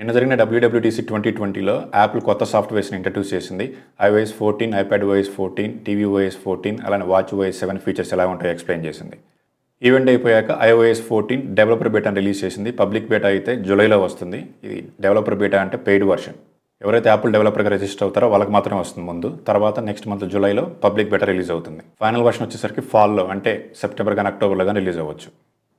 నిన్న జరిగిన డబ్ల్యూడబ్ల్యూటీసీ ట్వంటీ ట్వంటీలో యాపిల్ కొత్త సాఫ్ట్వేర్స్ని ఇంట్రడ్యూస్ చేసింది iOS fourteen iPad OS fourteen TV OS fourteen అలానే వాచ్ ఓఎస్ సెవెన్ ఫీచర్స్ ఎలా ఉంటాయో ఎక్స్ప్లెయిన్ చేసింది ఈవెంట్ అయిపోయాక ఐఓఎస్ ఫోర్టీన్ డెవలపర్ బేటాను రిలీజ్ చేసింది పబ్లిక్ బేటా అయితే జూలైలో వస్తుంది ఇది డెవలపర్ బేటా అంటే పెయిడ్ వర్షన్ ఎవరైతే యాపిల్ డెవలపర్గా రిజిస్టర్ అవుతారో వాళ్ళకి మాత్రమే వస్తుంది ముందు తర్వాత నెక్స్ట్ మంత్ జూలైలో పబ్లిక్ బేటా రిలీజ్ అవుతుంది ఫైనల్ వర్షన్ వచ్చేసరికి ఫాల్లో అంటే సెప్టెంబర్ కానీ అక్టోబర్లో కానీ రిలీజ్ అవ్వచ్చు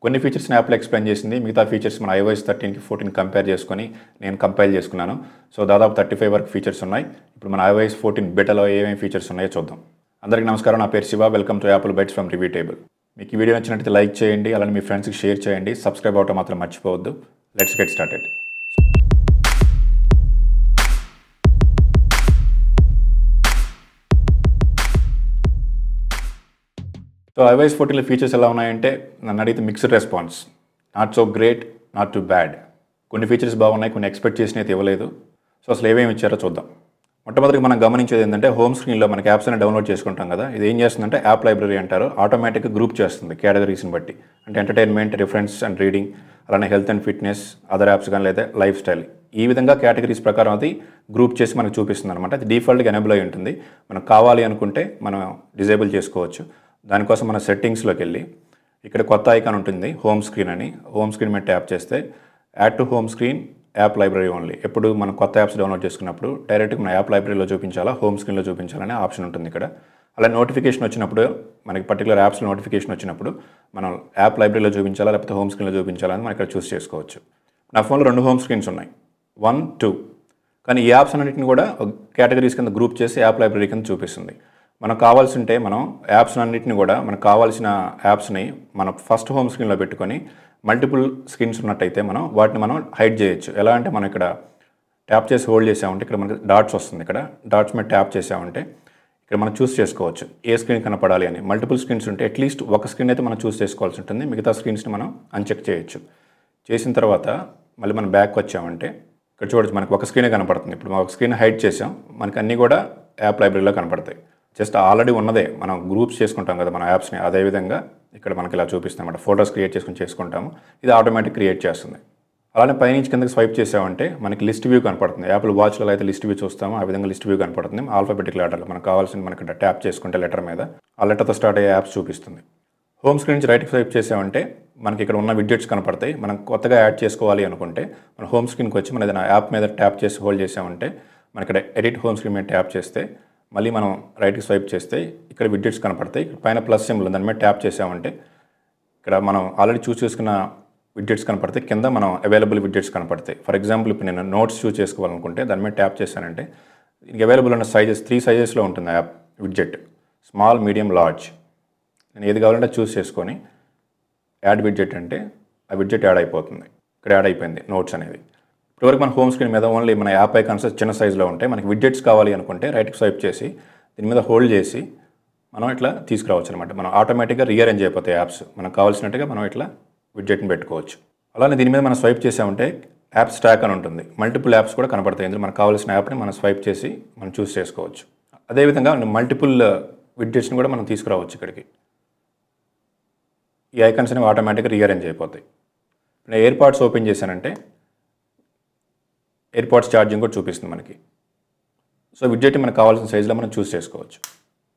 కొన్ని ఫీచర్స్ని యాప్లో ఎక్స్ప్లెయిన్ చేసింది మిగతా ఫీచర్స్ మన ఐవైఎస్ థర్టీన్కి ఫోర్టీన్ కంపేర్ చేసుకొని నేను కంపైల్ చేసుకున్నాను సో దాదాపు థర్టీ ఫైవ్ వరకు ఫీచర్స్ ఉన్నాయి ఇప్పుడు మన ఐవైఎస్ ఫోర్టీన్ బెటలో ఏమేమి ఫీచర్స్ ఉన్నాయో చూద్దాం అందరికీ నమస్కారం నా పేరు Shiva welcome to Apple bytes from review table మీకు వీడియో నచ్చినట్టు లైక్ చేయండి అలానే మీ ఫ్రెండ్స్కి షేర్ చేయండి సబ్స్క్రైబ్ అవటం మాత్రం మర్చిపోవద్దు let's get started so iOS fourteen features ఎలా ఉన్నాయంటే నన్ను అడిగితే mixed response not so great not too bad కొన్ని ఫీచర్స్ బాగున్నాయి కొన్ని ఎక్స్పెక్ట్ చేసిన అయితే ఇవ్వలేదు సో అసలు ఏమేమి ఇచ్చారో చూద్దాం మొట్టమొదటికి మనం గమనించేది ఏంటంటే హోమ్ స్క్రీన్లో మనకి యాప్స్ అనే డౌన్లోడ్ చేసుకుంటాం కదా ఇది ఏం చేస్తుందంటే యాప్ లైబ్రరీ అంటారు ఆటోమేటిక్గా గ్రూప్ చేస్తుంది కేటగిరీస్ని బట్టి అంటే ఎంటర్టైన్మెంట్ రిఫరెన్స్ అండ్ రీడింగ్ అలానే health and fitness other apps కానీ లేదా లైఫ్ స్టైల్ ఈ విధంగా కేటగిరీస్ ప్రకారం అది గ్రూప్ చేసి మనకు చూపిస్తుంది అనమాట అది డీఫాల్ట్గా ఎనబుల్ అయి ఉంటుంది మనకు కావాలి అనుకుంటే మనం డిజేబుల్ చేసుకోవచ్చు దానికోసం మన సెట్టింగ్స్లోకి వెళ్ళి ఇక్కడ కొత్త ఐకాన్ ఉంటుంది హోమ్ స్క్రీన్ అని హోమ్ స్క్రీన్ మీద ట్యాప్ చేస్తే add to home screen app library only ఎప్పుడు మనం కొత్త యాప్స్ డౌన్లోడ్ చేసుకున్నప్పుడు డైరెక్ట్గా మన యాప్ లైబ్రరీలో చూపించాలా హోమ్ స్క్రీన్లో చూపించాలనే ఆప్షన్ ఉంటుంది ఇక్కడ అలా నోటిఫికేషన్ వచ్చినప్పుడు మనకి పర్టికులర్ యాప్స్ నోటిఫికేషన్ వచ్చినప్పుడు మనం యాప్ లైబ్రరీలో చూపించాలా లేకపోతే హోమ్ స్క్రీన్లో చూపించాలని మనం ఇక్కడ చూస్ చేసుకోవచ్చు నా ఫోన్లో రెండు హోమ్ స్క్రీన్స్ ఉన్నాయి వన్ టూ కానీ ఈ యాప్స్ అన్నింటిని కూడా కేటగిరీస్ కింద గ్రూప్ చేసి యాప్ లైబ్రరీ కింద చూపిస్తుంది మనకు కావాల్సి ఉంటే మనం యాప్స్ అన్నింటిని కూడా మనకు కావాల్సిన యాప్స్ని మన ఫస్ట్ హోమ్ స్క్రీన్లో పెట్టుకొని మల్టిపుల్ స్క్రీన్స్ ఉన్నట్టయితే మనం వాటిని మనం హైడ్ చేయొచ్చు ఎలా అంటే మనం ఇక్కడ ట్యాప్ చేసి హోల్డ్ చేసామంటే ఇక్కడ మనకి డాట్స్ వస్తుంది ఇక్కడ డాట్స్ మీద ట్యాప్ చేసామంటే ఇక్కడ మనం చూస్ చేసుకోవచ్చు ఏ స్క్రీన్ కనపడాలి అని మల్టిపుల్ స్క్రీన్స్ ఉంటే అట్లీస్ట్ ఒక స్క్రీన్ అయితే మనం చూస్ చేసుకోవాల్సి ఉంటుంది మిగతా స్క్రీన్స్ని మనం అన్చెక్ చేయొచ్చు చేసిన తర్వాత మళ్ళీ మనం బ్యాక్ వచ్చామంటే ఇక్కడ చూడొచ్చు మనకు ఒక స్క్రీనే కనపడుతుంది ఇప్పుడు మనం ఒక స్క్రీన్ హైడ్ చేసాం మనకు అన్నీ కూడా యాప్ లైబ్రరీలో కనపడతాయి జస్ట్ ఆల్రెడీ ఉన్నదే మనం గ్రూప్స్ చేసుకుంటాం కదా మన యాప్స్ని అదేవిధంగా ఇక్కడ మనకి ఇలా చూపిస్తాం అన్నమాట ఫోటోస్ క్రియేట్ చేసుకుని చేసుకుంటాము ఇది ఆటోమేటిక్ క్రియేట్ చేస్తుంది అలానే పైనుంచి కిందకి స్వైప్ చేసామంటే మనకి లిస్ట్ వ్యూ కనపడుతుంది యాప్లు వాచ్లలో అయితే లిస్ట్ వ్యూ చూస్తాము ఆ విధంగా లిస్ట్ వ్యూ కనపడుతుంది ఆల్ఫాబెటిక్ లెటర్లు మనకు కావాల్సిన మనకి ట్యాప్ చేసుకుంటే లెటర్ మీద ఆ లెటర్తో స్టార్ట్ అయ్యే యాప్స్ చూపిస్తుంది హోమ్ స్క్రీన్ నుంచి రైట్కి స్వైప్ చేసామంటే మనకి ఇక్కడ ఉన్న విడ్జెట్స్ కనపడతాయి మనం కొత్తగా యాడ్ చేసుకోవాలి అనుకుంటే మన హోమ్ స్క్రీన్కి వచ్చి మన ఏదైనా యాప్ మీద ట్యాప్ చేసి హోల్డ్ చేసామంటే మన ఇక్కడ ఎడిట్ హోమ్ స్క్రీన్ మీద ట్యాప్ చేస్తే మళ్ళీ మనం రైట్కి స్వైప్ చేస్తే ఇక్కడ విడ్జెట్స్ కనపడతాయి పైన ప్లస్ సింబల్ దాని మీద ట్యాప్ చేసామంటే ఇక్కడ మనం ఆల్రెడీ చూస్ చేసుకున్న విడ్జెట్స్ కనపడతాయి కింద మనం అవైలబుల్ విడ్జెట్స్ కనపడతాయి ఫర్ ఎగ్జాంపుల్ ఇప్పుడు నేను నోట్స్ చూస్ చేసుకోవాలనుకుంటే దాని మీద ట్యాప్ చేశానంటే దీనికి అవైలబుల్ ఉన్న సైజెస్ త్రీ సైజెస్లో ఉంటుంది app widget small medium large నేను ఏది కావాలంటే చూస్ చేసుకొని యాడ్ విడ్జెట్ అంటే ఆ విడ్జెట్ యాడ్ అయిపోతుంది ఇక్కడ యాడ్ అయిపోయింది నోట్స్ అనేది ఇప్పటివరకు మన హోమ్ స్క్రీన్ మీద ఓన్లీ మన యాప్ ఐకాన్స్ చిన్న సైజులో ఉంటాయి మనకి విడ్జెట్స్ కావాలి అనుకుంటే రైట్ స్వైప్ చేసి దీని మీద హోల్డ్ చేసి మనం ఇట్లా తీసుకురావచ్చు అనమాట మనం ఆటోమేటిక్గా రీఅరేంజ్ అయిపోతాయి యాప్స్ మనకు కావాల్సినట్టుగా మనం ఇట్లా విడ్జెట్ని పెట్టుకోవచ్చు అలానే దీని మీద మనం స్వైప్ చేసామంటే యాప్ స్టాక్ అని ఉంటుంది మల్టిపుల్ యాప్స్ కూడా కనపడతాయి ఇందులో మనకు కావాల్సిన యాప్ని మనం స్వైప్ చేసి మనం చూస్ చేసుకోవచ్చు అదేవిధంగా మల్టిపుల్ విడ్జెట్స్ని కూడా మనం తీసుకురావచ్చు ఇక్కడికి ఈ ఐకాన్స్ అనేవి ఆటోమేటిక్గా రీఅరేంజ్ అయిపోతాయి నేను ఎయిర్ ఓపెన్ చేశానంటే ఎయిర్పాడ్స్ ఛార్జింగ్ కూడా చూపిస్తుంది మనకి సో విడ్జెట్ మనకు కావాల్సిన సైజులో మనం చూస్ చేసుకోవచ్చు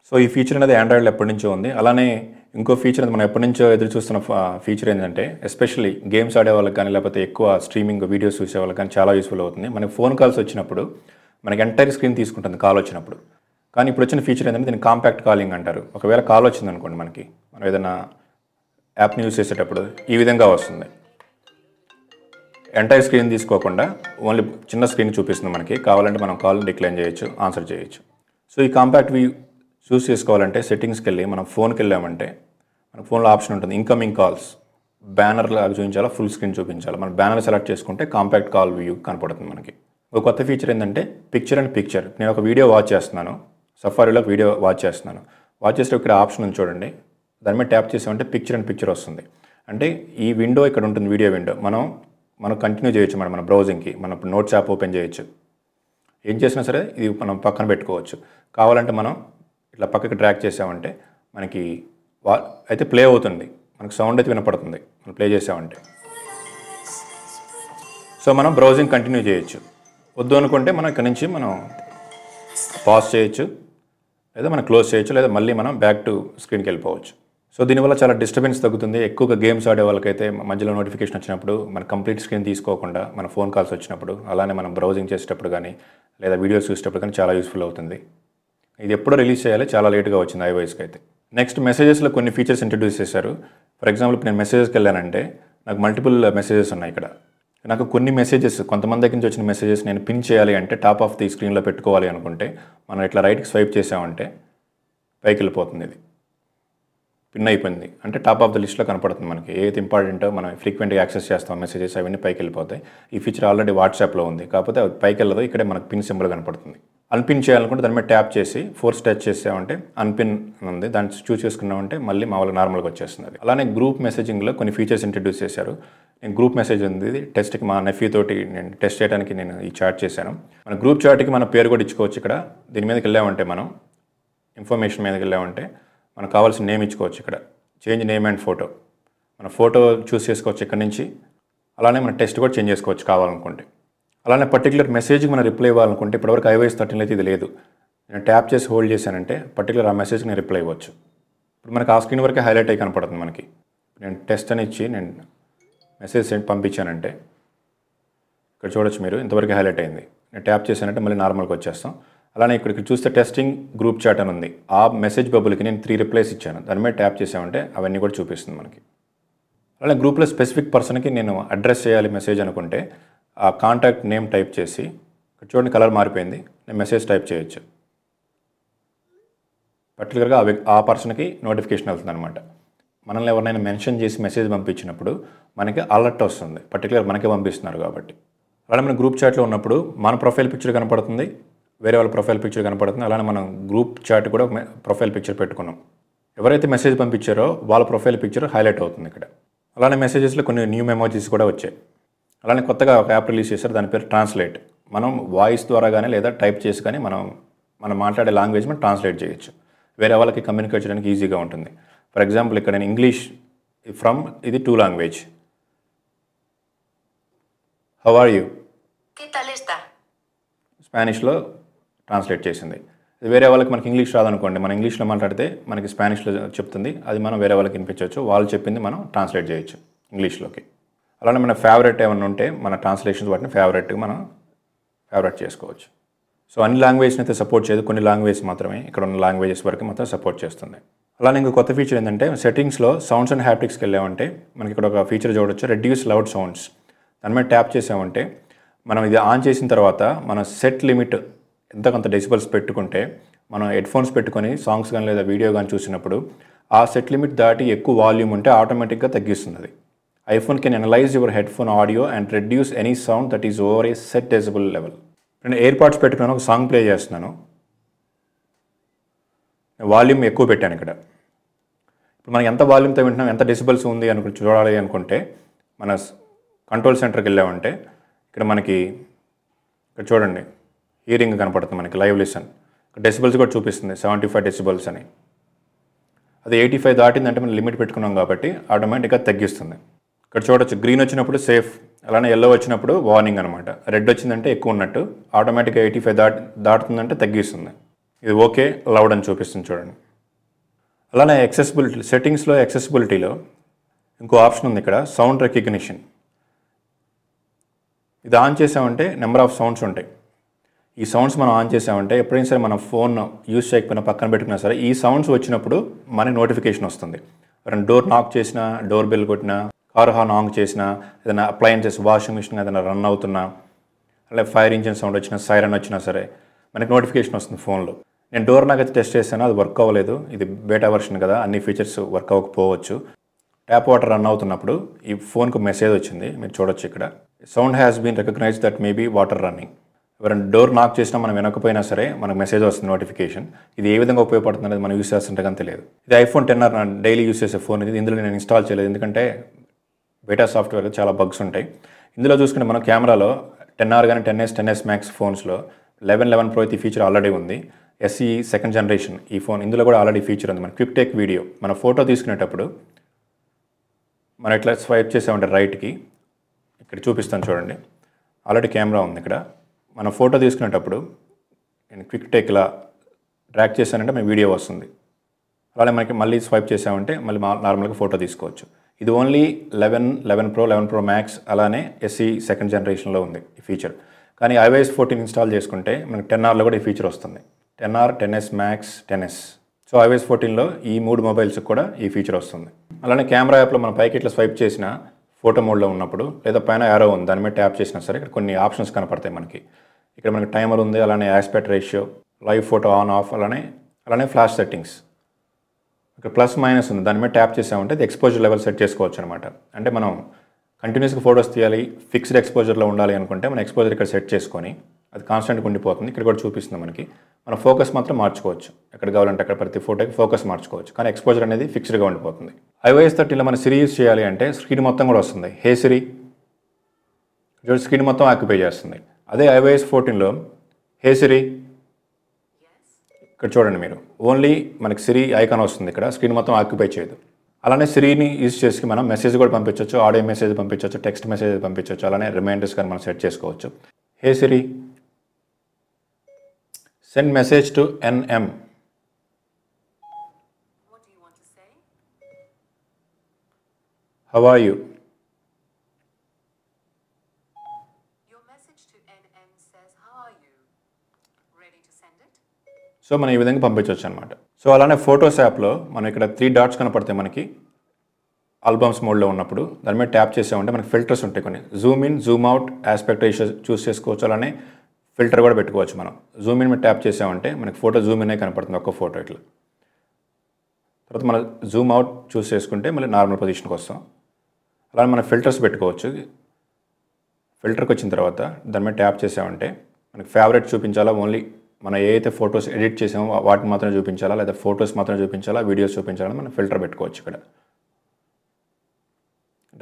సో ఈ ఫీచర్ అనేది ఆండ్రాయిడ్లో ఎప్పటి నుంచో ఉంది అలానే ఇంకో ఫీచర్ అనేది మనం ఎప్పటి నుంచో ఎదురు చూస్తున్న ఫీచర్ ఏంటంటే ఎస్పెషల్లీ గేమ్స్ ఆడే వాళ్ళకి కానీ లేకపోతే ఎక్కువ స్ట్రీమింగ్ వీడియోస్ చూసే వాళ్ళకి కానీ చాలా యూస్ఫుల్ అవుతుంది మనకి ఫోన్ కాల్స్ వచ్చినప్పుడు మనకి ఎంటైర్ స్క్రీన్ తీసుకుంటుంది కాల్ వచ్చినప్పుడు కానీ ఇప్పుడు వచ్చిన ఫీచర్ ఏంటంటే దీన్ని కాంపాక్ట్ కాలింగ్ అంటారు ఒకవేళ కాల్ వచ్చింది అనుకోండి మనకి మనం ఏదైనా యాప్ని యూస్ చేసేటప్పుడు ఈ విధంగా వస్తుంది ఎంటైర్ స్క్రీన్ తీసుకోకుండా ఓన్లీ చిన్న స్క్రీన్ చూపిస్తుంది మనకి కావాలంటే మనం కాల్ డిక్లైన్ చేయొచ్చు ఆన్సర్ చేయొచ్చు సో ఈ కాంపాక్ట్ వ్యూ చూస్ చేసుకోవాలంటే సెట్టింగ్స్కి వెళ్ళి మనం ఫోన్కి వెళ్ళామంటే మన ఫోన్లో ఆప్షన్ ఉంటుంది ఇన్కమింగ్ కాల్స్ బ్యానర్ లాగా చూపించాలా ఫుల్ స్క్రీన్ చూపించాలి మనం బ్యానర్ సెలెక్ట్ చేసుకుంటే కాంపాక్ట్ కాల్ వ్యూ కనపడుతుంది మనకి ఒక కొత్త ఫీచర్ ఏంటంటే పిక్చర్ అండ్ పిక్చర్ నేను ఒక వీడియో వాచ్ చేస్తున్నాను సఫారీలో వీడియో వాచ్ చేస్తున్నాను వాచ్ చేస్తే ఇక్కడ ఆప్షన్ ఉంది చూడండి దాని మీద ట్యాప్ చేసామంటే పిక్చర్ అండ్ పిక్చర్ వస్తుంది అంటే ఈ విండో ఇక్కడ ఉంటుంది వీడియో విండో మనం మనం కంటిన్యూ చేయొచ్చు మనం మన బ్రౌజింగ్కి మనం నోట్స్ యాప్ ఓపెన్ చేయొచ్చు ఏం చేసినా సరే ఇది మనం పక్కన పెట్టుకోవచ్చు కావాలంటే మనం ఇట్లా పక్కకి ట్రాక్ చేసామంటే మనకి వా అయితే ప్లే అవుతుంది మనకు సౌండ్ అయితే వినపడుతుంది మనం ప్లే చేసామంటే సో మనం బ్రౌజింగ్ కంటిన్యూ చేయొచ్చు వద్దు అనుకుంటే మనం ఇక్కడ నుంచి మనం పాజ్ చేయొచ్చు లేదా మనం క్లోజ్ చేయొచ్చు లేదా మళ్ళీ మనం బ్యాక్ టు స్క్రీన్కి వెళ్ళిపోవచ్చు సో దీనివల్ల చాలా డిస్టర్బెన్స్ తగ్గుతుంది ఎక్కువగా గేమ్స్ ఆడే వాళ్ళకైతే మధ్యలో నోటిఫికేషన్ వచ్చినప్పుడు మన కంప్లీట్ స్క్రీన్ తీసుకోకుండా మన ఫోన్ కాల్స్ వచ్చినప్పుడు అలానే మనం బ్రౌజింగ్ చేసేటప్పుడు కానీ లేదా వీడియోస్ చూసేటప్పుడు కానీ చాలా యూస్ఫుల్ అవుతుంది ఇది ఎప్పుడో రిలీజ్ చేయాలి చాలా లేట్గా వచ్చింది ఐవైస్కి అయితే నెక్స్ట్ మెసేజెస్లో కొన్ని ఫీచర్స్ ఇంట్రడ్యూస్ చేశారు ఫర్ ఎగ్జాంపుల్ నేను మెసేజెస్కి వెళ్ళానంటే నాకు మల్టిపుల్ మెసేజెస్ ఉన్నాయి ఇక్కడ నాకు కొన్ని మెసేజెస్ కొంతమంది దగ్గర నుంచి వచ్చిన మెసేజెస్ నేను పిన్ చేయాలి అంటే టాప్ ఆఫ్ ది స్క్రీన్లో పెట్టుకోవాలి అనుకుంటే మనం ఇట్లా రైట్కి స్వైప్ చేసామంటే పైకి వెళ్ళిపోతుంది ఇది పిన్ అయిపోయింది అంటే టాప్ ఆఫ్ ద లిస్ట్లో కనపడుతుంది మనకి ఏది ఇంపార్టెంటో మనం ఫ్రీక్వెంట్గా యాక్సెస్ చేస్తాం మెసేజెస్ అవన్నీ పైకి వెళ్ళిపోతాయి ఈ ఫీచర్ ఆల్రెడీ వాట్సాప్లో ఉంది కాకపోతే అది పైకి వెళ్ళదు ఇక్కడే మనకు పిన్ సింబల్ కనపడుతుంది అన్పిన్ చేయాలనుకుంటే దాని మీద ట్యాప్ చేసి ఫోర్స్ టచ్ చేసామంటే అన్పిన్ ఉంది దాన్ని చూస్ చేసుకున్నామంటే మళ్ళీ మామూలుగా నార్మల్గా వచ్చేస్తుంది అది అలానే గ్రూప్ మెసేజింగ్లో కొన్ని ఫీచర్స్ ఇంట్రడ్యూస్ చేశారు నేను గ్రూప్ మెసేజ్ ఉంది టెస్ట్కి మా నెఫ్యూ తోటి నేను టెస్ట్ చేయడానికి నేను ఈ చాట్ చేశాను మన గ్రూప్ చాట్కి మన పేరు కూడా ఇచ్చుకోవచ్చు ఇక్కడ దీని మీదకి వెళ్ళామంటే మనం ఇన్ఫర్మేషన్ మీదకి వెళ్ళామంటే మనకు కావాల్సిన నేమ్ ఇచ్చుకోవచ్చు ఇక్కడ చేంజ్ నేమ్ అండ్ ఫోటో మన ఫోటో చూస్ చేసుకోవచ్చు ఇక్కడ నుంచి అలానే మన టెస్ట్ కూడా చేంజ్ చేసుకోవచ్చు కావాలనుకుంటే అలానే పర్టికులర్ మెసేజ్కి మనం రిప్లై ఇవ్వాలనుకుంటే ఇప్పటివరకు ఐవైఎస్ థర్టీన్ అయితే ఇది లేదు నేను ట్యాప్ చేసి హోల్డ్ చేశానంటే పర్టికులర్ ఆ మెసేజ్కి నేను రిప్లై ఇవ్వచ్చు ఇప్పుడు మనకు ఆ స్క్రీన్ వరకే హైలైట్ అయి కనపడుతుంది మనకి నేను టెస్ట్ అని ఇచ్చి నేను మెసేజ్ పంపించానంటే ఇక్కడ చూడొచ్చు మీరు ఇంతవరకు హైలైట్ అయింది నేను ట్యాప్ చేశానంటే మళ్ళీ నార్మల్గా వచ్చేస్తాం అలానే ఇక్కడ చూస్తే టెస్టింగ్ గ్రూప్ చాట్ అని ఉంది ఆ మెసేజ్ బబుల్కి నేను త్రీ రిప్లైస్ ఇచ్చాను దాని మీద ట్యాప్ చేసామంటే అవన్నీ కూడా చూపిస్తుంది మనకి అలానే గ్రూప్లో స్పెసిఫిక్ పర్సన్కి నేను అడ్రస్ చేయాలి మెసేజ్ అనుకుంటే ఆ కాంటాక్ట్ నేమ్ టైప్ చేసి ఇక్కడ చూడండి కలర్ మారిపోయింది నేను మెసేజ్ టైప్ చేయొచ్చు పర్టికులర్గా ఆ పర్సన్కి నోటిఫికేషన్ వెళ్తుంది అనమాట మనల్ని ఎవరినైనా మెన్షన్ చేసి మెసేజ్ పంపించినప్పుడు మనకి అలర్ట్ వస్తుంది పర్టికులర్ మనకే పంపిస్తున్నారు కాబట్టి అలానే మన గ్రూప్ చాట్లో ఉన్నప్పుడు మన ప్రొఫైల్ పిక్చర్ కనపడుతుంది వేరే వాళ్ళ ప్రొఫైల్ పిక్చర్ కనపడుతుంది అలానే మనం గ్రూప్ చాట్ కూడా ప్రొఫైల్ పిక్చర్ పెట్టుకున్నాం ఎవరైతే మెసేజ్ పంపించారో వాళ్ళ ప్రొఫైల్ పిక్చర్ హైలైట్ అవుతుంది ఇక్కడ అలానే మెసేజెస్లో కొన్ని న్యూ మెమోజీస్ కూడా వచ్చాయి అలానే కొత్తగా ఒక యాప్ రిలీజ్ చేశారు దాని పేరు ట్రాన్స్లేట్ మనం వాయిస్ ద్వారా కానీ లేదా టైప్ చేసి కానీ మనం మనం మాట్లాడే లాంగ్వేజ్ మనం ట్రాన్స్లేట్ చేయొచ్చు వేరే వాళ్ళకి కమ్యూనికేట్ చేయడానికి ఈజీగా ఉంటుంది ఫర్ ఎగ్జాంపుల్ ఇక్కడ నేను ఇంగ్లీష్ ఫ్రమ్ ఇది to language how are you స్పానిష్లో ట్రాన్స్లేట్ చేసింది వేరే వాళ్ళకి మనకి ఇంగ్లీష్ రాదనుకోండి మనం ఇంగ్లీష్లో మాట్లాడితే మనకి స్పానిష్లో చెప్తుంది అది మనం వేరే వాళ్ళకి వినిపించవచ్చు వాళ్ళు చెప్పింది మనం ట్రాన్స్లేట్ చేయొచ్చు ఇంగ్లీష్లోకి అలానే మన ఫేవరెట్ ఏమైనా ఉంటే మన ట్రాన్స్లేషన్స్ వాటిని ఫేవరెట్గా మనం ఫేవరెట్ చేసుకోవచ్చు సో అన్ని లాంగ్వేజ్ని అయితే సపోర్ట్ చేయదు కొన్ని లాంగ్వేజ్ మాత్రమే ఇక్కడ ఉన్న లాంగ్వేజెస్ వరకు మాత్రం సపోర్ట్ చేస్తుంది అలానే ఇంకో కొత్త ఫీచర్ ఏంటంటే సెట్టింగ్స్లో సౌండ్స్ అండ్ హ్యాప్టిక్స్కి వెళ్ళామంటే మనకి ఇక్కడ ఒక ఫీచర్ చూడవచ్చు రెడ్యూస్ లౌడ్ సౌండ్స్ దాని మీద ట్యాప్ చేసామంటే మనం ఇది ఆన్ చేసిన తర్వాత మన సెట్ లిమిట్ ఎంత కొంత డెసిబల్స్ పెట్టుకుంటే మనం హెడ్ఫోన్స్ పెట్టుకొని సాంగ్స్ కానీ లేదా వీడియో కానీ చూసినప్పుడు ఆ సెట్ లిమిట్ దాటి ఎక్కువ వాల్యూమ్ ఉంటే ఆటోమేటిక్గా తగ్గిస్తుంది iPhone can analyse your headphone audio and reduce any sound that is over a set decibel level నేను ఎయిర్పాడ్స్ పెట్టుకున్నాను ఒక సాంగ్ ప్లే చేస్తున్నాను వాల్యూమ్ ఎక్కువ పెట్టాను ఇక్కడ ఇప్పుడు మనం ఎంత వాల్యూమ్తో వింటున్నాం ఎంత డెసిబల్స్ ఉంది అనుకుని చూడాలి అనుకుంటే మన కంట్రోల్ సెంటర్కి వెళ్ళామంటే ఇక్కడ మనకి ఇక్కడ చూడండి హియరింగ్ కనపడుతుంది మనకి లైవ్ లిసన్ డెసిబల్స్ కూడా చూపిస్తుంది సెవెంటీ ఫైవ్ డెసిబల్స్ అని అది ఎయిటీ ఫైవ్ దాటిందంటే మనం లిమిట్ పెట్టుకున్నాం కాబట్టి ఆటోమేటిక్గా తగ్గిస్తుంది ఇక్కడ చూడొచ్చు గ్రీన్ వచ్చినప్పుడు సేఫ్ అలానే ఎల్లో వచ్చినప్పుడు వార్నింగ్ అనమాట రెడ్ వచ్చిందంటే ఎక్కువ ఉన్నట్టు ఆటోమేటిక్గా ఎయిటీ ఫైవ్ దాటి దాటుతుందంటే తగ్గిస్తుంది ఇది ఓకే లౌడ్ అని చూపిస్తుంది చూడండి అలానే ఎక్సెసిబిలిటీ సెట్టింగ్స్లో ఎక్సెసిబిలిటీలో ఇంకో ఆప్షన్ ఉంది ఇక్కడ సౌండ్ రికగ్నిషన్ ఇది ఆన్ చేసామంటే నెంబర్ ఆఫ్ సౌండ్స్ ఉంటాయి ఈ సౌండ్స్ మనం ఆన్ చేసామంటే ఎప్పుడైనా సరే మనం ఫోన్ యూజ్ చేయకపోయినా పక్కన పెట్టుకున్నా సరే ఈ సౌండ్స్ వచ్చినప్పుడు మనకి నోటిఫికేషన్ వస్తుంది ఎవరైనా డోర్ నాక్ చేసినా డోర్ బెల్ కొట్టినా కార్ హార్న్ ఆన్ చేసినా ఏదైనా అప్లయన్సెస్ వాషింగ్ మిషన్ ఏదైనా రన్ అవుతున్నా అలాగే ఫైర్ ఇంజిన్ సౌండ్ వచ్చినా సైరన్ వచ్చినా సరే మనకి నోటిఫికేషన్ వస్తుంది ఫోన్లో నేను డోర్ నాకు అయితే టెస్ట్ చేశాను అది వర్క్ అవ్వలేదు ఇది బేటా వర్షన్ కదా అన్ని ఫీచర్స్ వర్క్ అవ్వకపోవచ్చు ట్యాప్ వాటర్ రన్ అవుతున్నప్పుడు ఈ ఫోన్కు మెసేజ్ వచ్చింది మీరు చూడొచ్చు ఇక్కడ sound has been recognize that maybe water running ఎవరైనా డోర్ నాక్ చేసినా మనం వినకపోయినా సరే మనకు మెసేజ్ వస్తుంది నోటిఫికేషన్ ఇది ఏ విధంగా ఉపయోగపడుతుంది అనేది మనం యూస్ చేస్తుంటే కానీ తెలియదు ఇది ఐఫోన్ టెన్ ఆర్ నేను డైలీ యూస్ చేసే ఫోన్ ఇది ఇందులో నేను ఇన్స్టాల్ చేయలేదు ఎందుకంటే బేటా సాఫ్ట్వేర్ చాలా బగ్స్ ఉంటాయి ఇందులో చూసుకుంటే మనం కెమెరాలో టెన్ ఆర్ కానీ ten S ten S max ఫోన్స్లో లెవెన్ లెవెన్ ప్రో ఈ ఫీచర్ ఆల్రెడీ ఉంది ఎస్ఈ సెకండ్ జనరేషన్ ఈ ఫోన్ ఇందులో కూడా ఆల్రెడీ ఫీచర్ ఉంది మన క్విక్ టేక్ వీడియో మన ఫోటో తీసుకునేటప్పుడు మనం ఇట్లా స్వైప్ చేసామంటే రైట్కి ఇక్కడ చూపిస్తాను చూడండి ఆల్రెడీ కెమెరా ఉంది ఇక్కడ మనం ఫోటో తీసుకునేటప్పుడు నేను క్విక్ టేక్ ఇలా ట్రాక్ చేశానంటే మీ వీడియో వస్తుంది అలానే మనకి మళ్ళీ స్వైప్ చేసామంటే మళ్ళీ నార్మల్గా ఫోటో తీసుకోవచ్చు ఇది only eleven eleven pro eleven pro max అలానే ఎస్సీ సెకండ్ జనరేషన్లో ఉంది ఈ ఫీచర్ కానీ ఐవైఎస్ ఫోర్టీన్ ఇన్స్టాల్ చేసుకుంటే మనకి టెన్ ఆర్లో కూడా ఈ ఫీచర్ వస్తుంది ten R ten S max ten S so iOS ఫోర్టీన్లో ఈ మూడు మొబైల్స్కి కూడా ఈ ఫీచర్ వస్తుంది అలానే కెమెరా యాప్లో మనం పైకి ఇట్లా స్వైప్ చేసినా ఫోటో మోడ్లో ఉన్నప్పుడు లేదా పైన యారో ఉంది దాని మీద ట్యాప్ చేసినా సరే ఇక్కడ కొన్ని ఆప్షన్స్ కనపడతాయి మనకి ఇక్కడ మనకి టైమర్ ఉంది అలానే aspect ratio live photo on off అలానే అలానే ఫ్లాష్ సెట్టింగ్స్ ఇక్కడ ప్లస్ మైనస్ ఉంది దాని మీద ట్యాప్ చేసామంటే అది ఎక్స్పోజర్ లెవెల్ సెట్ చేసుకోవచ్చు అనమాట అంటే మనం కంటిన్యూస్గా ఫోటోస్ తీయాలి ఫిక్స్డ్ ఎక్స్పోజర్లో ఉండాలి అనుకుంటే మనం ఎక్స్పోజర్ ఇక్కడ సెట్ చేసుకొని అది కాన్స్టెంట్గా ఉండిపోతుంది ఇక్కడ కూడా చూపిస్తుంది మనకి మన ఫోకస్ మాత్రం మార్చుకోవచ్చు ఎక్కడ కావాలంటే అక్కడ ప్రతి ఫోటోకి ఫోకస్ మార్చుకోవచ్చు కానీ ఎక్స్పోజర్ అనేది ఫిక్స్డ్గా ఉండిపోతుంది ఐవైఎస్ థర్టీలో మన యూస్ చేయాలి అంటే స్క్రీన్ మొత్తం కూడా వస్తుంది హే సిరి స్క్రీన్ మొత్తం ఆక్యుపై చేస్తుంది అదే ఐవైఎస్ ఫోర్టీన్లో హే సిరి ఇక్కడ చూడండి మీరు ఓన్లీ మనకి సిరి ఐకాన్ వస్తుంది ఇక్కడ స్క్రీన్ మొత్తం ఆక్యుపై చేయదు అలానే సిరిని యూజ్ చేసి మనం మెసేజ్ కూడా పంపించవచ్చు ఆడియో మెసేజ్ పంపించవచ్చు టెక్స్ట్ మెసేజ్ పంపించవచ్చు అలానే రిమైండర్స్ కానీ మనం సెట్ చేసుకోవచ్చు hey Siri send message to NM how are you so మనం ఈ విధంగా పంపించవచ్చు అనమాట సో అలానే ఫోటోస్ యాప్లో మనం ఇక్కడ త్రీ డాట్స్ కనపడతాయి మనకి ఆల్బమ్స్ మోడ్లో ఉన్నప్పుడు దాని మీద ట్యాప్ చేసామంటే మనకి ఫిల్టర్స్ ఉంటాయి కొన్ని zoom in zoom out aspect choose చేసుకోవచ్చు అలానే ఫిల్టర్ కూడా పెట్టుకోవచ్చు మనం జూమ్ ఇన్ మీద ట్యాప్ చేసామంటే మనకి ఫోటో జూమ్ ఇన్ కనపడుతుంది ఒక్క ఫోటో ఇట్లా తర్వాత మనం జూమ్ అవుట్ చూస్ చేసుకుంటే మళ్ళీ నార్మల్ పొజిషన్కి వస్తాం అలానే మనం ఫిల్టర్స్ పెట్టుకోవచ్చు ఫిల్టర్కి వచ్చిన తర్వాత దాని మీద ట్యాప్ చేసామంటే మనకి ఫేవరెట్ చూపించాలా ఓన్లీ మనం ఏదైతే ఫొటోస్ ఎడిట్ చేసామో వాటిని మాత్రమే చూపించాలా లేదా ఫొటోస్ మాత్రమే చూపించాలా వీడియోస్ చూపించాలని మనం ఫిల్టర్ పెట్టుకోవచ్చు ఇక్కడ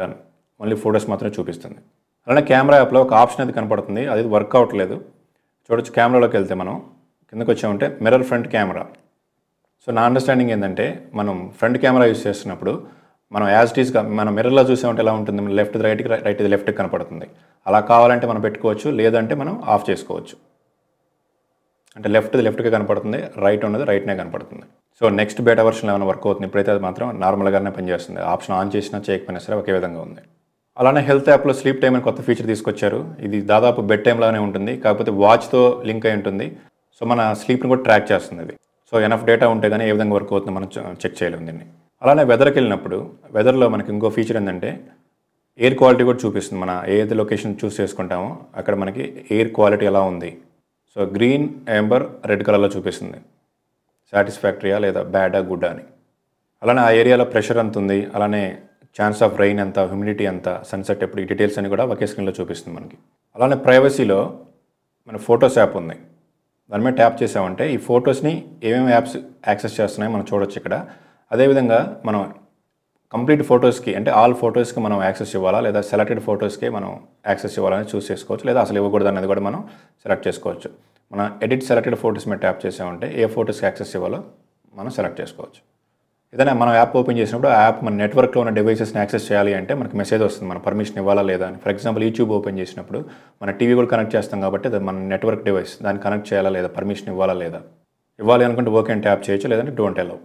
డన్ ఓన్లీ ఫొటోస్ మాత్రమే చూపిస్తుంది అలానే కెమెరా యాప్లో ఒక ఆప్షన్ అది కనపడుతుంది అది వర్క్ అవ్వట్లేదు చూడొచ్చు కెమెరాలోకి వెళ్తే మనం కిందకు వచ్చామంటే మిర్రర్ ఫ్రంట్ కెమెరా సో నా అండర్స్టాండింగ్ ఏంటంటే మనం ఫ్రంట్ కెమెరా యూస్ చేస్తున్నప్పుడు మనం యాజ్ టీస్గా మనం మిర్రర్లో చూసామంటే ఎలా ఉంటుంది మనం లెఫ్ట్ రైట్కి రైట్ ఇది లెఫ్ట్కి కనపడుతుంది అలా కావాలంటే మనం పెట్టుకోవచ్చు లేదంటే మనం ఆఫ్ చేసుకోవచ్చు అంటే లెఫ్ట్ లెఫ్ట్గా కనపడుతుంది రైట్ ఉన్నది రైట్నే కనపడుతుంది సో నెక్స్ట్ బేటా వర్షన్లో ఏమైనా వర్క్ అవుతుంది ఇప్పుడైతే అది మాత్రం నార్మల్గానే పనిచేస్తుంది ఆప్షన్ ఆన్ చేసినా చేయకపోయినా సరే ఒకే విధంగా ఉంది అలానే హెల్త్ యాప్లో స్లీప్ టైమ్ అని కొత్త ఫీచర్ తీసుకొచ్చారు ఇది దాదాపు బెడ్ టైంలోనే ఉంటుంది కాకపోతే వాచ్తో లింక్ అయి ఉంటుంది సో మన స్లీప్ని కూడా ట్రాక్ చేస్తుంది అది సో ఎనఫ్ డేటా ఉంటే కానీ ఏ విధంగా వర్క్ అవుతుంది మనం చెక్ చేయలేము దీన్ని అలానే వెదర్కి వెళ్ళినప్పుడు వెదర్లో మనకి ఇంకో ఫీచర్ ఏంటంటే ఎయిర్ క్వాలిటీ కూడా చూపిస్తుంది మన ఏది లొకేషన్ చూస్ చేసుకుంటామో అక్కడ మనకి ఎయిర్ క్వాలిటీ ఎలా ఉంది సో గ్రీన్ ఎంబర్ రెడ్ కలర్లో చూపిస్తుంది సాటిస్ఫాక్టరీయా లేదా బ్యాడా గుడ్డా అని అలానే ఆ ఏరియాలో ప్రెషర్ ఎంత ఉంది అలానే ఛాన్స్ ఆఫ్ రెయిన్ ఎంత హ్యూమిడిటీ ఎంత సన్సెట్ ఎప్పుడు ఈ డీటెయిల్స్ అన్ని కూడా ఒకే స్క్రీన్లో చూపిస్తుంది మనకి అలానే ప్రైవసీలో మన ఫొటోస్ యాప్ ఉంది దాని మీద ట్యాప్ చేసామంటే ఈ ఫొటోస్ని ఏమేమి యాప్స్ యాక్సెస్ చేస్తున్నాయో మనం చూడొచ్చు ఇక్కడ అదేవిధంగా మనం కంప్లీట్ ఫొటోస్కి అంటే ఆల్ ఫొటోస్కి మనం యాక్సెస్ ఇవ్వాలా లేదా సెలెక్టెడ్ ఫొటోస్కి మనం యాక్సెస్ ఇవ్వాలని చూస్ చేసుకోవచ్చు లేదా అసలు ఇవ్వకూడదు అనేది కూడా మనం సెలెక్ట్ చేసుకోవచ్చు మన ఎడిట్ సెలెక్టెడ్ ఫొటోస్ మీద ట్యాప్ చేసామంటే ఏ ఫొటోస్కి యాక్సెస్ ఇవ్వాలో మనం సెలెక్ట్ చేసుకోవచ్చు ఏదైనా మనం యాప్ ఓపెన్ చేసినప్పుడు ఆ యాప్ మన నెట్వర్క్లో ఉన్న డివైసెస్ని యాక్సెస్ చేయాలి అంటే మనకు మెసేజ్ వస్తుంది మన పర్మిషన్ ఇవ్వాలా లేదా అని ఫర్ ఎగ్జాంపుల్ యూట్యూబ్ ఓపెన్ చేసినప్పుడు మన టీవీ కూడా కనెక్ట్ చేస్తాం కాబట్టి అది మన నెట్వర్క్ డివైస్ దాన్ని కనెక్ట్ చేయాలా లేదా పర్మిషన్ ఇవ్వాలా లేదా ఇవ్వాలి అనుకుంటే ఓకే అని ట్యాప్ చేయొచ్చు లేదంటే డోంట్ అలౌ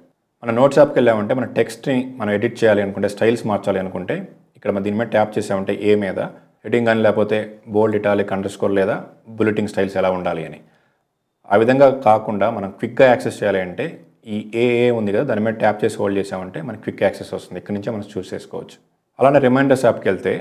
మన నోట్స్ యాప్కి వెళ్ళామంటే మన టెక్స్ట్ని మనం ఎడిట్ చేయాలి అనుకుంటే స్టైల్స్ మార్చాలి అనుకుంటే ఇక్కడ మనం దీని మీద ట్యాప్ చేసామంటే ఏ మీద ఎడింగ్ కానీ లేకపోతే బోల్డ్ ఇటాలిక్ అండర్ స్కోర్ లేదా బులెటింగ్ స్టైల్స్ ఎలా ఉండాలి అని ఆ విధంగా కాకుండా మనం క్విక్గా యాక్సెస్ చేయాలి అంటే ఈ ఏఏ ఉంది కదా దాని మీద ట్యాప్ చేసి హోల్డ్ చేసామంటే మనకి క్విక్ యాక్సెస్ వస్తుంది ఇక్కడ నుంచే మనం చూస్ చేసుకోవచ్చు అలానే రిమైండర్స్ యాప్కి వెళ్తే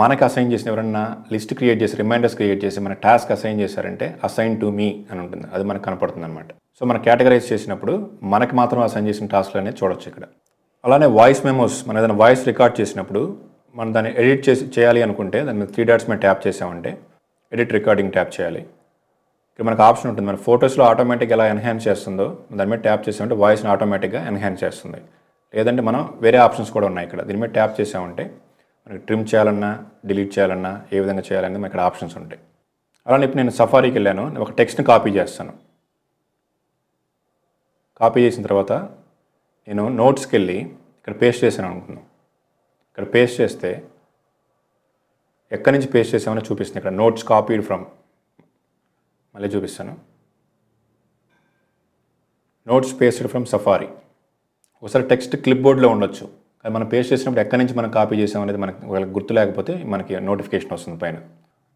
మనకు అసైన్ చేసిన ఎవరన్నా లిస్ట్ క్రియేట్ చేసి రిమైండర్స్ క్రియేట్ చేసి మన టాస్క్ అసైన్ చేశారంటే అసైన్ టు మీ అని ఉంటుంది అది మనకు కనపడుతుంది అనమాట సో మనం కేటగరైజ్ చేసినప్పుడు మనకి మాత్రం అసైన్ చేసిన టాస్క్లు అనేది చూడొచ్చు ఇక్కడ అలానే వాయిస్ మెమోస్ మనం ఏదైనా వాయిస్ రికార్డ్ చేసినప్పుడు మనం దాన్ని ఎడిట్ చేసి చేయాలి అనుకుంటే దాని మీద త్రీ డాట్స్ మీద ట్యాప్ చేసామంటే ఎడిట్ రికార్డింగ్ ట్యాప్ చేయాలి ఇక్కడ మనకు ఆప్షన్ ఉంటుంది మన ఫొటోస్లో ఆటోమేటిక్గా ఎలా ఎన్హాన్స్ చేస్తుందో దాని మీద ట్యాప్ చేసామంటే వాయిస్ని ఆటోమేటిక్గా ఎన్హాన్స్ చేస్తుంది లేదంటే మనం వేరే ఆప్షన్స్ కూడా ఉన్నాయి ఇక్కడ దీని మీద ట్యాప్ చేసామంటే మనకి ట్రిమ్ చేయాలన్నా డిలీట్ చేయాలన్నా ఏ విధంగా చేయాలనేది మన ఇక్కడ ఆప్షన్స్ ఉంటాయి అలానే ఇప్పుడు నేను సఫారీకి వెళ్ళాను ఒక టెక్స్ట్ని కాపీ చేస్తాను కాపీ చేసిన తర్వాత నేను నోట్స్కి వెళ్ళి ఇక్కడ పేస్ట్ చేశాను అనుకుంటున్నాను ఇక్కడ పేస్ట్ చేస్తే ఎక్కడి నుంచి పేస్ట్ చేసామని చూపిస్తుంది ఇక్కడ నోట్స్ కాపీడ్ ఫ్రమ్ మళ్ళీ చూపిస్తాను నోట్స్ పేస్టెడ్ ఫ్రమ్ సఫారీ ఒకసారి టెక్స్ట్ క్లిప్ బోర్డ్లో ఉండొచ్చు కానీ మనం పేస్ట్ చేసినప్పుడు ఎక్కడి నుంచి మనం కాపీ చేసాం అనేది మనకి ఒకవేళ గుర్తు లేకపోతే మనకి నోటిఫికేషన్ వస్తుంది పైన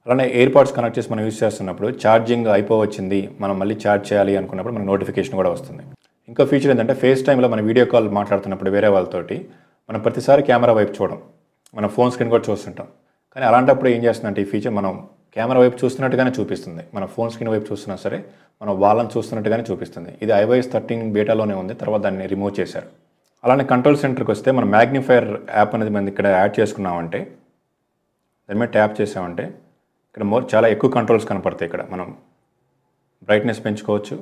అలానే ఎయిర్ పాడ్స్ కనెక్ట్ చేసి మనం యూస్ చేస్తున్నప్పుడు ఛార్జింగ్ అయిపోవచ్చింది మనం మళ్ళీ ఛార్జ్ చేయాలి అనుకున్నప్పుడు మనకి నోటిఫికేషన్ కూడా వస్తుంది ఇంకో ఫీచర్ ఏంటంటే ఫేస్ టైంలో మనం వీడియో కాల్ మాట్లాడుతున్నప్పుడు వేరే వాళ్ళతోటి మనం ప్రతిసారి కెమెరా వైపు చూడడం మనం ఫోన్ స్క్రీన్ కూడా చూస్తుంటాం కానీ అలాంటప్పుడు ఏం చేస్తుందంటే ఈ ఫీచర్ మనం కెమెరా వైపు చూస్తున్నట్టుగానే చూపిస్తుంది మన ఫోన్ స్క్రీన్ వైపు చూస్తున్నా సరే మనం వాళ్ళని చూస్తున్నట్టుగానే చూపిస్తుంది ఇది ఐవైఎస్ థర్టీన్ బీటాలోనే ఉంది తర్వాత దాన్ని రిమూవ్ చేశారు అలానే కంట్రోల్ సెంటర్కి వస్తే మనం మ్యాగ్నిఫైర్ యాప్ అనేది మనం ఇక్కడ యాడ్ చేసుకున్నామంటే దాని మీద ట్యాప్ చేసామంటే ఇక్కడ మోర్ చాలా ఎక్కువ కంట్రోల్స్ కనపడతాయి ఇక్కడ మనం బ్రైట్నెస్ పెంచుకోవచ్చు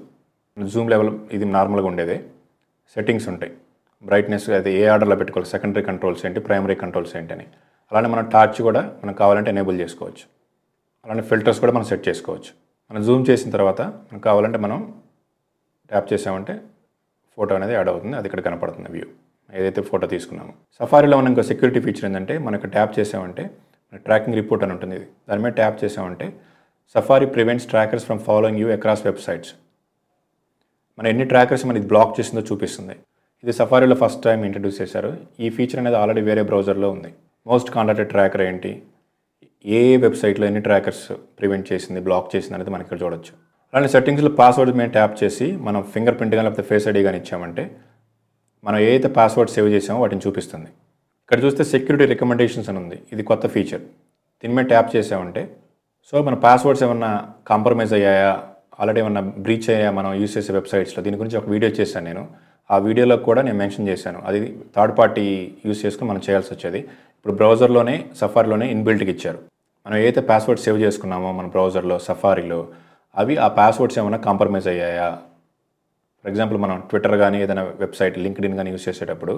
జూమ్ లెవెల్ ఇది నార్మల్గా ఉండేది సెట్టింగ్స్ ఉంటాయి బ్రైట్నెస్ అది ఏ ఆర్డర్లో పెట్టుకోవాలి సెకండరీ కంట్రోల్స్ ఏంటి ప్రైమరీ కంట్రోల్స్ ఏంటి అని అలానే మనం టార్చ్ కూడా మనకు కావాలంటే ఎనేబుల్ చేసుకోవచ్చు అలానే ఫిల్టర్స్ కూడా మనం సెట్ చేసుకోవచ్చు మనం జూమ్ చేసిన తర్వాత మనకు కావాలంటే మనం ట్యాప్ చేసామంటే ఫోటో అనేది యాడ్ అవుతుంది అది ఇక్కడ కనపడుతుంది వ్యూ ఏదైతే ఫోటో తీసుకున్నాము సఫారీలో మనం ఇంకా సెక్యూరిటీ ఫీచర్ ఏంటంటే మనకు ట్యాప్ చేసామంటే ట్రాకింగ్ రిపోర్ట్ అని ఉంటుంది దాని మీద ట్యాప్ చేసామంటే Safari prevents trackers from following you across websites మన ఎన్ని ట్రాకర్స్ మన ఇది బ్లాక్ చేసిందో చూపిస్తుంది ఇది సఫారీలో ఫస్ట్ టైం ఇంట్రడ్యూస్ చేశారు ఈ ఫీచర్ అనేది ఆల్రెడీ వేరే బ్రౌజర్లో ఉంది మోస్ట్ కాంటాక్టెడ్ ట్రాకర్ ఏంటి ఏ వెబ్సైట్లో ఎన్ని ట్రాకర్స్ ప్రివెంట్ చేసింది బ్లాక్ చేసింది అనేది మనం ఇక్కడ చూడొచ్చు అలాంటి సెట్టింగ్స్లో పాస్వర్డ్ మేము ట్యాప్ చేసి మనం ఫింగర్ ప్రింట్ కానీ లేకపోతే ఫేస్ ఐడి కానీ ఇచ్చామంటే మనం ఏదైతే పాస్వర్డ్ సేవ్ చేసామో వాటిని చూపిస్తుంది ఇక్కడ చూస్తే సెక్యూరిటీ రికమెండేషన్స్ అని ఉంది ఇది కొత్త ఫీచర్ దీని మీద ట్యాప్ చేసామంటే సో మన పాస్వర్డ్స్ ఏమన్నా కాంప్రమైజ్ అయ్యాయా ఆల్రెడీ ఏమన్నా బ్రీచ్ అయ్యా మనం యూస్ చేసే వెబ్సైట్స్లో దీని గురించి ఒక వీడియో చేశాను నేను ఆ వీడియోలో కూడా నేను మెన్షన్ చేశాను అది థర్డ్ పార్టీ యూస్ చేసుకుని మనం చేయాల్సి వచ్చేది ఇప్పుడు బ్రౌజర్లోనే సఫర్లోనే ఇన్బిల్ట్కి ఇచ్చారు మనం ఏదైతే పాస్వర్డ్ సేవ్ చేసుకున్నామో మన బ్రౌజర్లో సఫారీలో అవి ఆ పాస్వర్డ్స్ ఏమైనా కాంప్రమైజ్ అయ్యాయా ఫర్ ఎగ్జాంపుల్ మనం ట్విట్టర్ కానీ ఏదైనా వెబ్సైట్ లింక్డ్ ఇన్ కానీ యూస్ చేసేటప్పుడు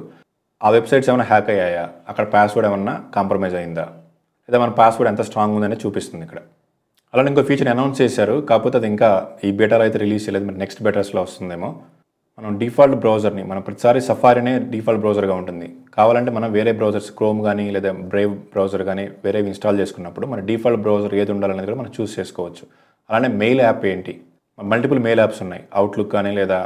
ఆ వెబ్సైట్స్ ఏమైనా హ్యాక్ అయ్యాయా అక్కడ పాస్వర్డ్ ఏమన్నా కాంప్రమైజ్ అయిందా లేదా మన పాస్వర్డ్ ఎంత స్ట్రాంగ్ ఉందని చూపిస్తుంది ఇక్కడ అలానే ఇంకో ఫీచర్ అనౌన్స్ చేశారు కాకపోతే అది ఇంకా ఈ బెటర్ అయితే రిలీజ్ చేయలేదు మరి నెక్స్ట్ బెటర్స్లో వస్తుందేమో మనం డిఫాల్ట్ బ్రౌజర్ని మనం ప్రతిసారి సఫారీనే డిఫాల్ట్ బ్రౌజర్గా ఉంటుంది కావాలంటే మనం వేరే బ్రౌజర్స్ క్రోమ్ కానీ లేదా బ్రేవ్ బ్రౌజర్ కానీ వేరే ఇన్స్టాల్ చేసుకున్నప్పుడు మన డిఫాల్ట్ బ్రౌజర్ ఏది ఉండాలనేది కూడా మనం చూస్ చేసుకోవచ్చు అలానే మెయిల్ యాప్ ఏంటి మల్టిపుల్ మెయిల్ యాప్స్ ఉన్నాయి అవుట్లుక్ కానీ లేదా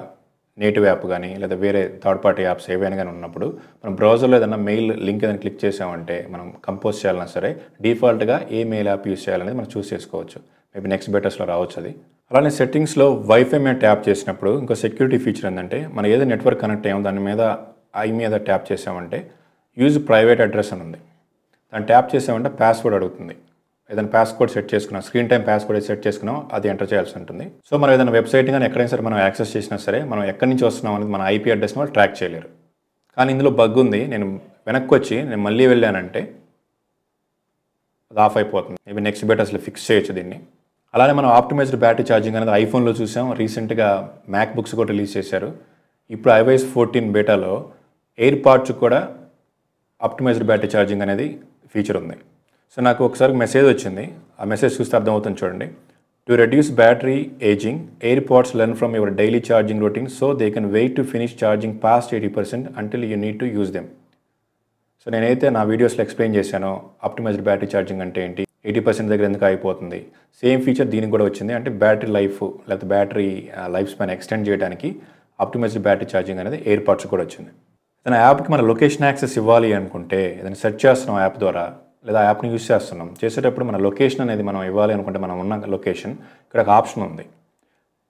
నేటివ్ యాప్ కానీ లేదా వేరే థర్డ్ పార్టీ యాప్స్ ఏవైనా కానీ ఉన్నప్పుడు మనం బ్రౌజర్లో ఏదైనా మెయిల్ లింక్ ఏదైనా క్లిక్ చేసామంటే మనం కంపోజ్ చేయాలన్నా సరే డిఫాల్ట్గా ఏ మెయిల్ యాప్ యూస్ చేయాలనేది మనం చూస్ చేసుకోవచ్చు మేబీ నెక్స్ట్ బెటర్స్లో రావచ్చు అది అలానే సెట్టింగ్స్లో వైఫై మీద ట్యాప్ చేసినప్పుడు ఇంకా సెక్యూరిటీ ఫీచర్ ఏంటంటే మనం ఏదో నెట్వర్క్ కనెక్ట్ అయ్యాం దాని మీద ఐ మీద ట్యాప్ చేసామంటే యూజ్ ప్రైవేట్ అడ్రస్ అని ఉంది దాన్ని ట్యాప్ చేసామంటే పాస్వర్డ్ అడుగుతుంది ఏదైనా పాస్వర్డ్ సెట్ చేసుకున్నాం స్క్రీన్ టైం పాస్వర్డ్ సెట్ చేసుకున్నాం అది ఎంటర్ చేయాల్సి ఉంటుంది సో మనం ఏదైనా వెబ్సైట్ కానీ ఎక్కడైనా సరే మనం యాక్సెస్ చేసినా సరే మనం ఎక్కడి నుంచి వస్తున్నాం అనేది మన ఐపీ అడ్రస్ని వాళ్ళు ట్రాక్ చేయలేరు కానీ ఇందులో బగ్ ఉంది నేను వెనక్కి వచ్చి నేను మళ్ళీ వెళ్ళానంటే అది ఆఫ్ అయిపోతుంది మేబీ నెక్స్ట్ బెట్ అసలు ఫిక్స్ చేయొచ్చు దీన్ని అలానే మనం ఆప్టిమైజ్డ్ బ్యాటరీ ఛార్జింగ్ అనేది ఐఫోన్లో చూసాం రీసెంట్గా మ్యాక్ బుక్స్ కూడా రిలీజ్ చేశారు ఇప్పుడు ఐవైఎస్ ఫోర్టీన్ బేటాలో ఎయిర్ పాడ్స్ కూడా ఆప్టిమైజ్డ్ బ్యాటరీ ఛార్జింగ్ అనేది ఫీచర్ ఉంది సో నాకు ఒకసారి మెసేజ్ వచ్చింది ఆ మెసేజ్ చూస్తే అర్థమవుతుంది చూడండి to reduce battery ageing AirPods learn from your daily charging routine so they can wait to finish charging past eighty percent until you need to use them so నేనైతే నా వీడియోస్లో explain చేశాను optimised battery charging అంటే ఏంటి eighty percent దగ్గర ఎందుకు అయిపోతుంది same feature దీనికి కూడా వచ్చింది అంటే బ్యాటరీ లైఫ్ లేకపోతే బ్యాటరీ లైఫ్ స్పాన్ ఎక్స్టెండ్ చేయడానికి ఆప్టిమైజ్డ్ బ్యాటరీ ఛార్జింగ్ అనేది ఎయిర్పాట్స్ కూడా వచ్చింది ఏదైనా యాప్కి మన లొకేషన్ యాక్సెస్ ఇవ్వాలి అనుకుంటే ఏదైనా సెర్చ్ చేస్తున్నాం యాప్ ద్వారా లేదా యాప్ని యూస్ చేస్తున్నాం చేసేటప్పుడు మన లొకేషన్ అనేది మనం ఇవ్వాలి అనుకుంటే మనం ఉన్న లొకేషన్ ఇక్కడ ఒక ఆప్షన్ ఉంది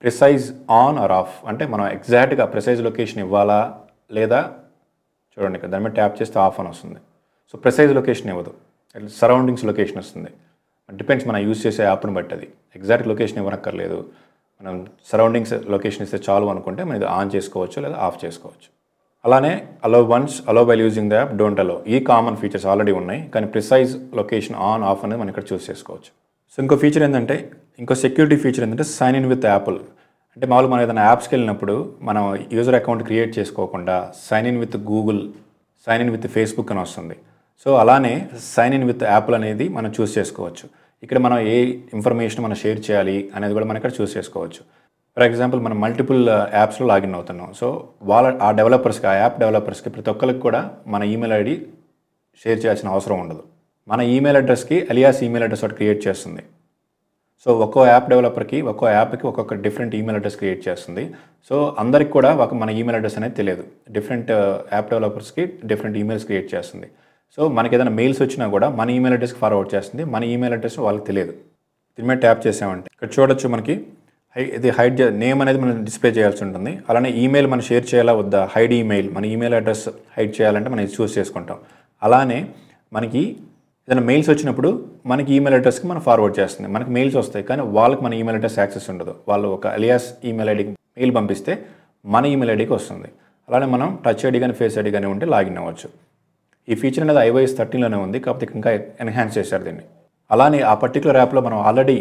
ప్రిసైజ్ ఆన్ ఆర్ ఆఫ్ అంటే మనం ఎగ్జాక్ట్గా ప్రిసైజ్ లొకేషన్ ఇవ్వాలా లేదా చూడండి ఇక్కడ దాని మీద ట్యాప్ చేస్తే ఆఫ్ అని వస్తుంది సో ప్రిసైజ్ లొకేషన్ ఇవ్వదు సరౌండింగ్స్ లొకేషన్ వస్తుంది డిపెండ్స్ మనం యూజ్ చేసే యాప్ను బట్టి అది ఎగ్జాక్ట్ లొకేషన్ ఇవ్వనక్కర్లేదు మనం సరౌండింగ్స్ లొకేషన్ ఇస్తే చాలు అనుకుంటే మనం ఇది ఆన్ చేసుకోవచ్చు లేదా ఆఫ్ చేసుకోవచ్చు అలానే allow once allow by using the app don't allow ఈ కామన్ ఫీచర్స్ ఆల్రెడీ ఉన్నాయి కానీ ప్రిసైజ్ లొకేషన్ ఆన్ ఆఫ్ అనేది మనం ఇక్కడ చూస్ చేసుకోవచ్చు సో ఇంకో ఫీచర్ ఏంటంటే ఇంకో సెక్యూరిటీ ఫీచర్ ఏంటంటే సైన్ ఇన్ విత్ యాపిల్ అంటే మామూలుగా మనం ఏదైనా యాప్స్కి వెళ్ళినప్పుడు మనం యూజర్ అకౌంట్ క్రియేట్ చేసుకోకుండా sign in with Google sign in with Facebook అని వస్తుంది సో అలానే సైన్ ఇన్ విత్ యాప్లు అనేది మనం చూస్ చేసుకోవచ్చు ఇక్కడ మనం ఏ ఇన్ఫర్మేషన్ మనం షేర్ చేయాలి అనేది కూడా మనం ఇక్కడ చూస్ చేసుకోవచ్చు ఫర్ ఎగ్జాంపుల్ మనం మల్టిపుల్ యాప్స్లో లాగిన్ అవుతున్నాం సో వాళ్ళ ఆ డెవలపర్స్కి ఆ యాప్ డెవలపర్స్కి ప్రతి ఒక్కరికి కూడా మన ఈమెయిల్ ఐడి షేర్ చేయాల్సిన అవసరం ఉండదు మన ఈమెయిల్ అడ్రస్కి అలియాస్ ఈమెయిల్ అడ్రస్ ఒకటి క్రియేట్ చేస్తుంది సో ఒక్కో యాప్ డెవలపర్కి ఒక్కో యాప్కి ఒక్కొక్క డిఫరెంట్ ఈమెయిల్ అడ్రస్ క్రియేట్ చేస్తుంది సో అందరికి కూడా ఒక మన ఈమెయిల్ అడ్రస్ అనేది తెలియదు డిఫరెంట్ యాప్ డెవలపర్స్కి డిఫరెంట్ ఈమెయిల్స్ క్రియేట్ చేస్తుంది సో మనకి ఏదైనా మెయిల్స్ వచ్చినా కూడా మన ఈమెయిల్ అడ్రస్కి ఫార్వర్డ్ చేస్తుంది మన ఈమెయిల్ అడ్రస్ వాళ్ళకి తెలియదు దీని మీద ట్యాప్ చేసామంటే ఇక్కడ చూడొచ్చు మనకి హై ఇది హైడ్ నేమ్ అనేది మనం డిస్ప్లే చేయాల్సి ఉంటుంది అలానే ఈమెయిల్ మనం షేర్ చేయాలా వద్దా హైడ్ ఈమెయిల్ మన ఈమెయిల్ అడ్రస్ హైడ్ చేయాలంటే మనం చూస్ చేసుకుంటాం అలానే మనకి ఏదైనా మెయిల్స్ వచ్చినప్పుడు మనకి ఈమెయిల్ అడ్రస్కి మనం ఫార్వర్డ్ చేస్తుంది మనకి మెయిల్స్ వస్తాయి కానీ వాళ్ళకి మన ఈమెయిల్ అడ్రస్ యాక్సెస్ ఉండదు వాళ్ళు ఒక అలియాస్ ఈమెయిల్ ఐడికి మెయిల్ పంపిస్తే మన ఈమెయిల్ ఐడికి వస్తుంది అలానే మనం టచ్ ఐడి కానీ ఫేస్ ఐడి కానీ ఉంటే లాగిన్ అవ్వచ్చు ఈ ఫీచర్ అనేది ఐవైఎస్ థర్టీన్లోనే ఉంది కాకపోతే ఇంకా ఎన్హాన్స్ చేశారు దీన్ని అలానే ఆ పర్టికులర్ యాప్లో మనం already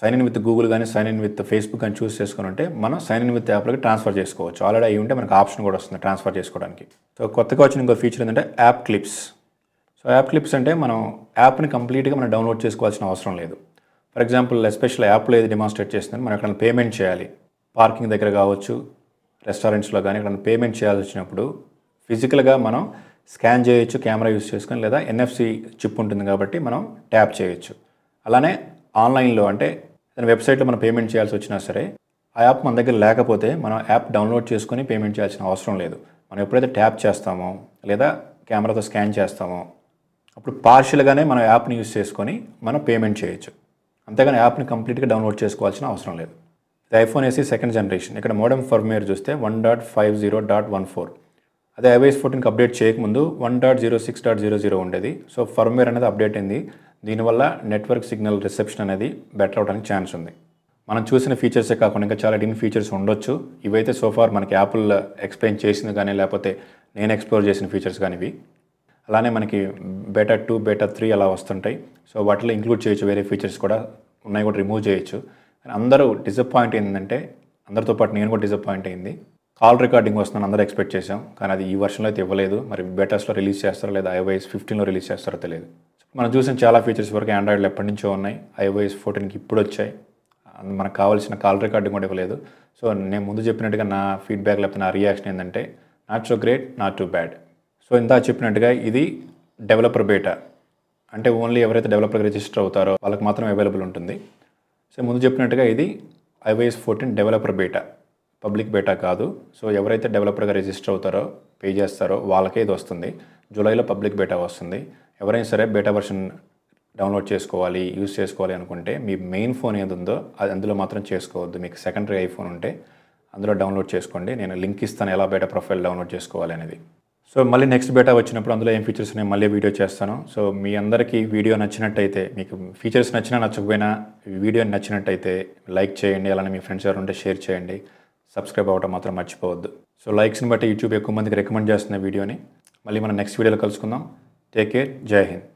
sign in with Google కానీ సైన్ ఇన్ విత్ ఫేస్బుక్ కానీ చూస్ చేసుకుని ఉంటే మనం సైన్ ఇన్ విత్ యాప్లోకి ట్రాన్స్ఫర్ చేసుకోవచ్చు ఆల్రెడీ అయి ఉంటే మనకు ఆప్షన్ కూడా వస్తుంది ట్రాన్స్ఫర్ చేసుకోవడానికి సో కొత్తగా వచ్చిన ఇంకో ఫీచర్ ఏంటంటే app clips so app clips అంటే మనం యాప్ని కంప్లీట్గా మనం డౌన్లోడ్ చేసుకోవాల్సిన అవసరం లేదు ఫర్ ఎగ్జాంపుల్ ఎస్పెషల్ యాప్లో ఏది డిమాన్స్ట్రేట్ చేస్తుందని మనం ఎక్కడైనా పేమెంట్ చేయాలి పార్కింగ్ దగ్గర కావచ్చు రెస్టారెంట్స్లో కానీ ఎక్కడైనా పేమెంట్ చేయాల్సి వచ్చినప్పుడు ఫిజికల్గా మనం స్కాన్ చేయొచ్చు కెమెరా యూస్ చేసుకొని లేదా ఎన్ఎఫ్సి చిప్ ఉంటుంది కాబట్టి మనం ట్యాప్ చేయొచ్చు అలానే ఆన్లైన్లో అంటే వెబ్సైట్లో మనం పేమెంట్ చేయాల్సి వచ్చినా సరే ఆ యాప్ మన దగ్గర లేకపోతే మనం యాప్ డౌన్లోడ్ చేసుకొని పేమెంట్ చేయాల్సిన అవసరం లేదు మనం ఎప్పుడైతే ట్యాప్ చేస్తామో లేదా కెమెరాతో స్కాన్ చేస్తామో అప్పుడు పార్షియల్గానే మనం యాప్ని యూస్ చేసుకొని మనం పేమెంట్ చేయొచ్చు అంతేగాని యాప్ని కంప్లీట్గా డౌన్లోడ్ చేసుకోవాల్సిన అవసరం లేదు ఐఫోన్ ఏసీ సెకండ్ జనరేషన్ ఇక్కడ మోడమ్ ఫర్మేర్ చూస్తే one dot five zero dot one four అదే ఐవైఎస్ ఫోర్టీన్కి అప్డేట్ చేయకముందు one dot zero six dot zero zero ఉండేది సో ఫర్మ్వేర్ అనేది అప్డేట్ అయింది దీనివల్ల నెట్వర్క్ సిగ్నల్ రిసెప్షన్ అనేది బెటర్ అవడానికి ఛాన్స్ ఉంది మనం చూసిన ఫీచర్సే కాకుండా ఇంకా చాలా డిన్ ఫీచర్స్ ఉండొచ్చు ఇవైతే సోఫార్ మనకి యాపిల్ ఎక్స్ప్లెయిన్ చేసింది కానీ లేకపోతే నేను ఎక్స్ప్లోర్ చేసిన ఫీచర్స్ కానీ ఇవి అలానే మనకి బెటర్ టూ బెటర్ త్రీ అలా వస్తుంటాయి సో వాటిలో ఇంక్లూడ్ చేయొచ్చు వేరే ఫీచర్స్ కూడా ఉన్నాయి కూడా రిమూవ్ చేయొచ్చు అందరూ డిసప్పాయింట్ ఏంటంటే అందరితో పాటు నేను కూడా డిసప్పాయింట్ అయింది ఆల్ రికార్డింగ్ వస్తుందని అందరూ ఎక్స్పెక్ట్ చేశాం కానీ అది ఈ వర్షన్లో అయితే ఇవ్వలేదు మరి బెటర్స్లో రిలీజ్ చేస్తారో లేదా ఐఓఎస్ ఫిఫ్టీన్లో రిలీజ్ చేస్తారో తెలియదు మనం చూసిన చాలా ఫీచర్స్ వరకు ఆండ్రాయిడ్లో ఎప్పటి నుంచో ఉన్నాయి ఐఓఎస్ ఫోర్టీన్కి ఇప్పుడు వచ్చాయి మనకు కావాల్సిన కాల్ రికార్డింగ్ కూడా ఇవ్వలేదు సో నేను ముందు చెప్పినట్టుగా నా ఫీడ్బ్యాక్ లేకపోతే నా రియాక్షన్ ఏంటంటే not so great not too bad so ఇంత చెప్పినట్టుగా ఇది డెవలపర్ బేటా అంటే ఓన్లీ ఎవరైతే డెవలపర్గా రిజిస్టర్ అవుతారో వాళ్ళకి మాత్రం అవైలబుల్ ఉంటుంది సో ముందు చెప్పినట్టుగా ఇది iOS fourteen developer beta public beta కాదు సో ఎవరైతే డెవలపర్గా రిజిస్టర్ అవుతారో పే చేస్తారో వాళ్ళకే ఇది వస్తుంది జూలైలో పబ్లిక్ బేటా వస్తుంది ఎవరైనా సరే బేటా వర్షన్ డౌన్లోడ్ చేసుకోవాలి యూజ్ చేసుకోవాలి అనుకుంటే మీ మెయిన్ ఫోన్ ఏది ఉందో అది అందులో మాత్రం చేసుకోవద్దు మీకు సెకండరీ ఐఫోన్ ఉంటే అందులో డౌన్లోడ్ చేసుకోండి నేను లింక్ ఇస్తాను ఎలా బేటా ప్రొఫైల్ డౌన్లోడ్ చేసుకోవాలి అనేది సో మళ్ళీ నెక్స్ట్ బేటా వచ్చినప్పుడు అందులో ఏం ఫీచర్స్ నేను మళ్ళీ వీడియో చేస్తాను సో మీ అందరికీ వీడియో నచ్చినట్టయితే మీకు ఫీచర్స్ నచ్చినా నచ్చకపోయినా వీడియో నచ్చినట్టయితే లైక్ చేయండి అలానే మీ ఫ్రెండ్స్ ఎవరు ఉంటే షేర్ చేయండి సబ్స్క్రైబ్ అవ్వటం మాత్రం మర్చిపోవద్దు సో లైక్స్ని బట్టి యూట్యూబ్ ఎక్కువ మందికి రికమెండ్ చేస్తున్న వీడియోని మళ్ళీ మనం నెక్స్ట్ వీడియోలో కలుసుకుందాం టేక్ కేర్ జై హింద్